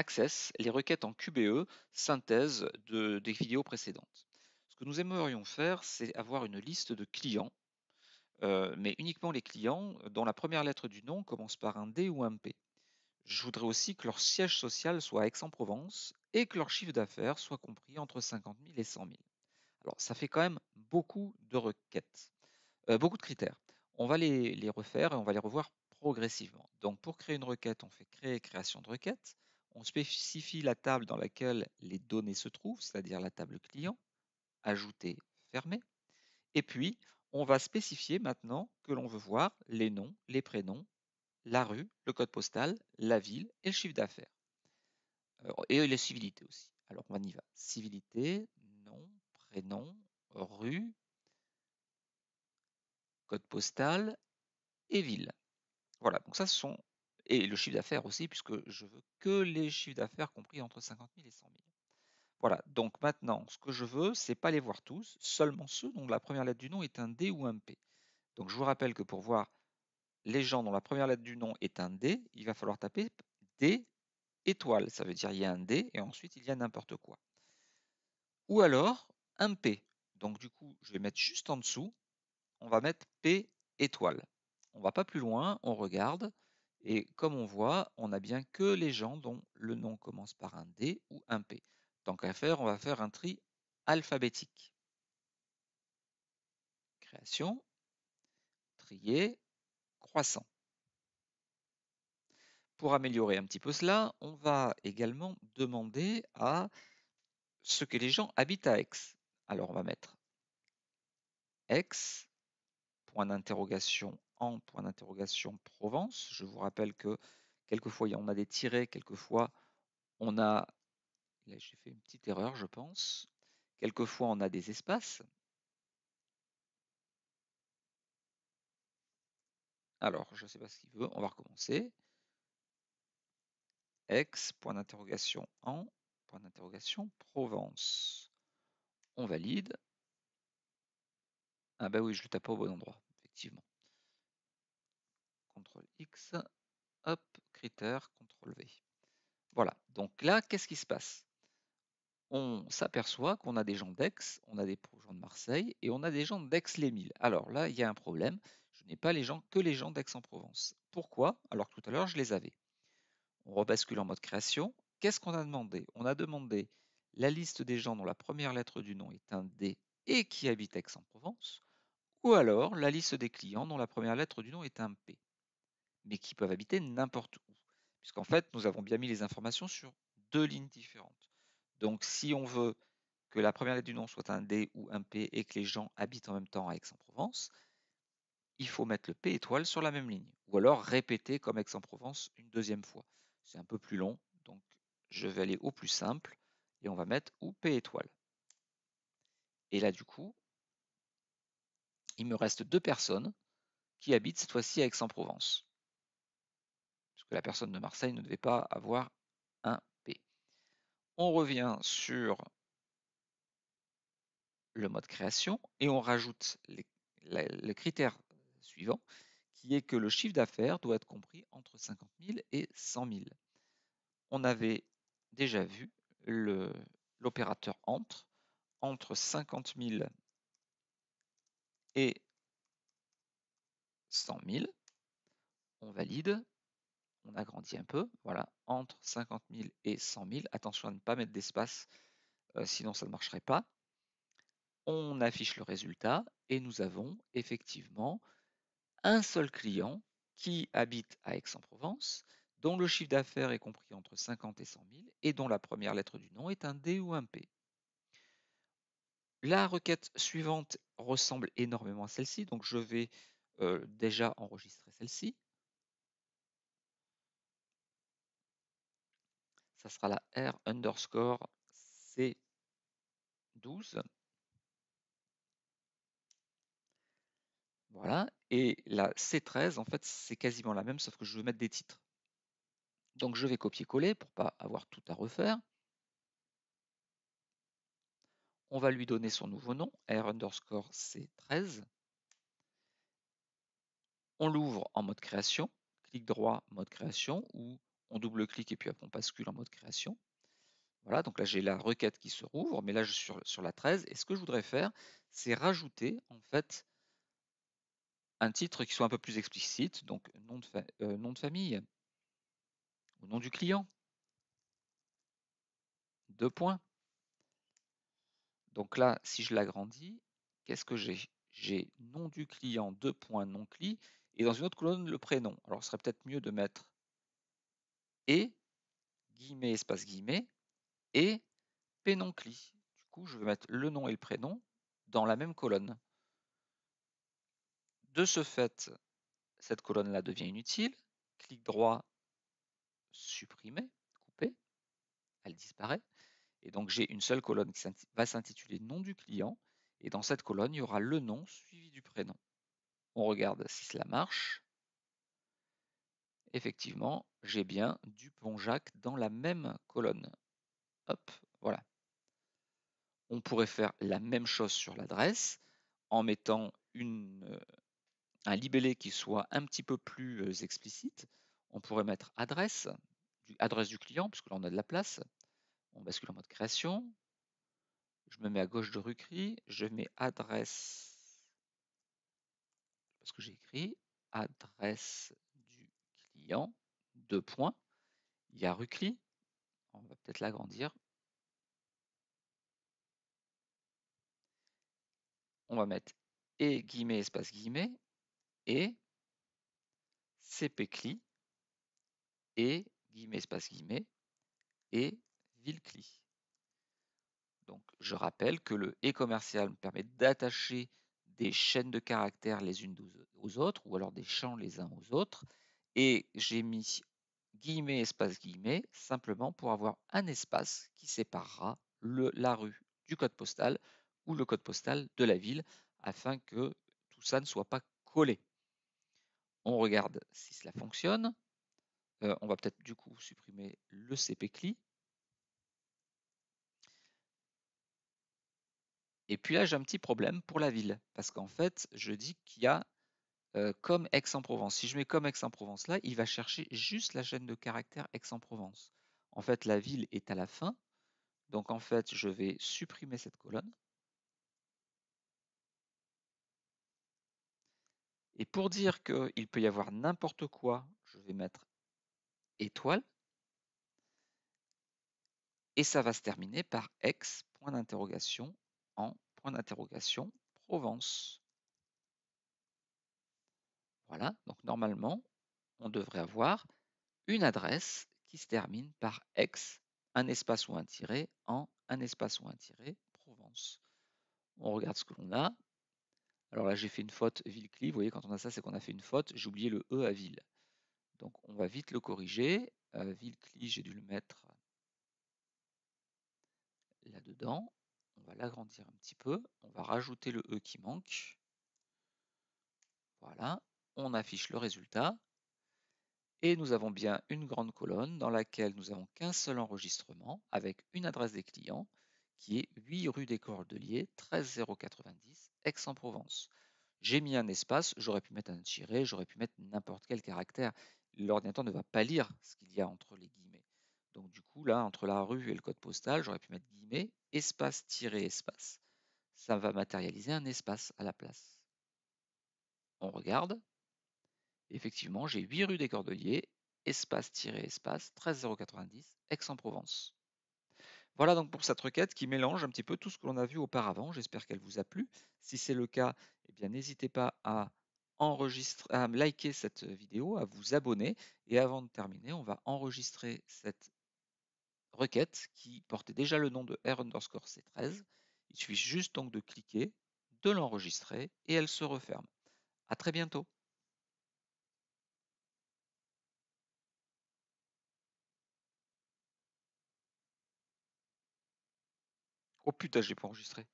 Access les requêtes en QBE, synthèse de, des vidéos précédentes. Ce que nous aimerions faire, c'est avoir une liste de clients, euh, mais uniquement les clients dont la première lettre du nom commence par un D ou un P. Je voudrais aussi que leur siège social soit à Aix-en-Provence et que leur chiffre d'affaires soit compris entre 50 000 et 100 000. Alors, ça fait quand même beaucoup de requêtes, euh, beaucoup de critères. On va les, les, refaire et on va les revoir progressivement. Donc, pour créer une requête, on fait créer création de requête. On spécifie la table dans laquelle les données se trouvent, c'est-à-dire la table client, ajouter, fermer. Et puis, on va spécifier maintenant que l'on veut voir les noms, les prénoms, la rue, le code postal, la ville et le chiffre d'affaires. Euh, et les civilités aussi. Alors, on y va. Civilité, nom, prénom, rue, code postal et ville. Voilà, donc ça, ce sont et le chiffre d'affaires aussi, puisque je veux que les chiffres d'affaires compris entre 50 000 et 100 000. Voilà, donc maintenant, ce que je veux, c'est pas les voir tous, seulement ceux dont la première lettre du nom est un D ou un P. Donc je vous rappelle que pour voir les gens dont la première lettre du nom est un D, il va falloir taper D étoile. Ça veut dire il y a un D et ensuite il y a n'importe quoi. Ou alors un P. Donc du coup, je vais mettre juste en dessous, on va mettre P étoile. On ne va pas plus loin, on regarde. Et comme on voit, on n'a bien que les gens dont le nom commence par un D ou un P. Tant qu'à faire, on va faire un tri alphabétique. Création, trier, croissant. Pour améliorer un petit peu cela, on va également demander à ce que les gens habitent à Aix. Alors on va mettre X point d'interrogation point d'interrogation Provence. Je vous rappelle que quelquefois on a des tirés, quelquefois on a. Là, j'ai fait une petite erreur, je pense. Quelquefois on a des espaces. Alors, je ne sais pas ce qu'il veut, on va recommencer. Ex, point d'interrogation en, point d'interrogation Provence. On valide. Ah ben oui, je ne le tape pas au bon endroit, effectivement hop, critère, CTRL V. Voilà, donc là, qu'est-ce qui se passe On s'aperçoit qu'on a des gens d'Aix, on a des gens de Marseille et on a des gens d'Aix-les-Milles. Alors là, il y a un problème, je n'ai pas les gens que les gens d'Aix-en-Provence. Pourquoi Alors tout à l'heure, je les avais. On rebascule en mode création. Qu'est-ce qu'on a demandé On a demandé la liste des gens dont la première lettre du nom est un D et qui habitent Aix-en-Provence, ou alors la liste des clients dont la première lettre du nom est un P mais qui peuvent habiter n'importe où. Puisqu'en fait, nous avons bien mis les informations sur deux lignes différentes. Donc, si on veut que la première lettre du nom soit un D ou un P et que les gens habitent en même temps à Aix-en-Provence, il faut mettre le P étoile sur la même ligne. Ou alors répéter comme Aix-en-Provence une deuxième fois. C'est un peu plus long, donc je vais aller au plus simple et on va mettre ou P étoile. Et là, du coup, il me reste deux personnes qui habitent cette fois-ci à Aix-en-Provence que la personne de Marseille ne devait pas avoir un P. On revient sur le mode création et on rajoute le critère suivant qui est que le chiffre d'affaires doit être compris entre 50 000 et 100 000. On avait déjà vu l'opérateur entre, entre 50 000 et 100 000, on valide on agrandit un peu, voilà, entre 50 000 et 100 000. Attention à ne pas mettre d'espace, euh, sinon ça ne marcherait pas. On affiche le résultat et nous avons effectivement un seul client qui habite à Aix-en-Provence, dont le chiffre d'affaires est compris entre 50 et 100 000 et dont la première lettre du nom est un D ou un P. La requête suivante ressemble énormément à celle-ci, donc je vais euh, déjà enregistrer celle-ci. ça sera la R underscore C12. Voilà. Et la C13, en fait, c'est quasiment la même, sauf que je veux mettre des titres. Donc je vais copier-coller pour pas avoir tout à refaire. On va lui donner son nouveau nom, R underscore C13. On l'ouvre en mode création, clic droit, mode création, ou on double-clique et puis on bascule en mode création. Voilà, donc là j'ai la requête qui se rouvre, mais là je suis sur, la 13. Et ce que je voudrais faire, c'est rajouter en fait un titre qui soit un peu plus explicite, donc nom de, euh, nom de famille, ou nom du client. Deux points. Donc là, si je l'agrandis, qu'est-ce que j'ai J'ai nom du client, deux points, nom cli, et dans une autre colonne, le prénom. Alors, ce serait peut-être mieux de mettre et, guillemets, espace guillemets, et pénoncli. Du coup, je vais mettre le nom et le prénom dans la même colonne. De ce fait, cette colonne-là devient inutile. Clic droit, supprimer, couper. Elle disparaît. Et donc, j'ai une seule colonne qui va s'intituler nom du client. Et dans cette colonne, il y aura le nom suivi du prénom. On regarde si cela marche effectivement, j'ai bien Dupont-Jacques dans la même colonne. Hop, voilà. On pourrait faire la même chose sur l'adresse en mettant une, euh, un libellé qui soit un petit peu plus euh, explicite. On pourrait mettre adresse, du, adresse du client, puisque là on a de la place. On bascule en mode création. Je me mets à gauche de Rucry. je mets adresse, parce que j'ai écrit, adresse deux points. Il y a Rucli, on va peut-être l'agrandir. On va mettre et guillemets, espace guillemets, et cpcli, et guillemets, espace guillemets, et villecli. Donc, je rappelle que le et commercial permet d'attacher des chaînes de caractères les unes aux autres, ou alors des champs les uns aux autres, et j'ai mis guillemets, espace guillemets, simplement pour avoir un espace qui séparera le, la rue du code postal ou le code postal de la ville afin que tout ça ne soit pas collé. On regarde si cela fonctionne. Euh, on va peut-être du coup supprimer le CPCLI. Et puis là, j'ai un petit problème pour la ville, parce qu'en fait, je dis qu'il y a euh, comme Aix-en-Provence. Si je mets comme Aix-en-Provence là, il va chercher juste la chaîne de caractères Aix-en-Provence. En fait, la ville est à la fin. Donc en fait, je vais supprimer cette colonne. Et pour dire qu'il peut y avoir n'importe quoi, je vais mettre étoile. Et ça va se terminer par Ex point d'interrogation, en, point d'interrogation, Provence. Voilà, donc normalement, on devrait avoir une adresse qui se termine par ex, un espace ou un tiré, en un espace ou un tiré, Provence. On regarde ce que l'on a. Alors là, j'ai fait une faute ville-cli. Vous voyez, quand on a ça, c'est qu'on a fait une faute. J'ai oublié le E à ville. Donc, on va vite le corriger. ville-cli, j'ai dû le mettre là-dedans. On va l'agrandir un petit peu. On va rajouter le E qui manque. Voilà on affiche le résultat. Et nous avons bien une grande colonne dans laquelle nous avons qu'un seul enregistrement avec une adresse des clients qui est 8 rue des Cordeliers, 13090, Aix-en-Provence. J'ai mis un espace, j'aurais pu mettre un tiré, j'aurais pu mettre n'importe quel caractère. L'ordinateur ne va pas lire ce qu'il y a entre les guillemets. Donc du coup, là, entre la rue et le code postal, j'aurais pu mettre guillemets, espace, tiret, espace. Ça va matérialiser un espace à la place. On regarde, Effectivement, j'ai 8 rue des Cordeliers, espace-espace 13090, Aix-en-Provence. Voilà donc pour cette requête qui mélange un petit peu tout ce que l'on a vu auparavant. J'espère qu'elle vous a plu. Si c'est le cas, eh bien n'hésitez pas à enregistrer, à liker cette vidéo, à vous abonner. Et avant de terminer, on va enregistrer cette requête qui portait déjà le nom de R underscore C13. Il suffit juste donc de cliquer, de l'enregistrer et elle se referme. À très bientôt. Oh putain, j'ai pas enregistré.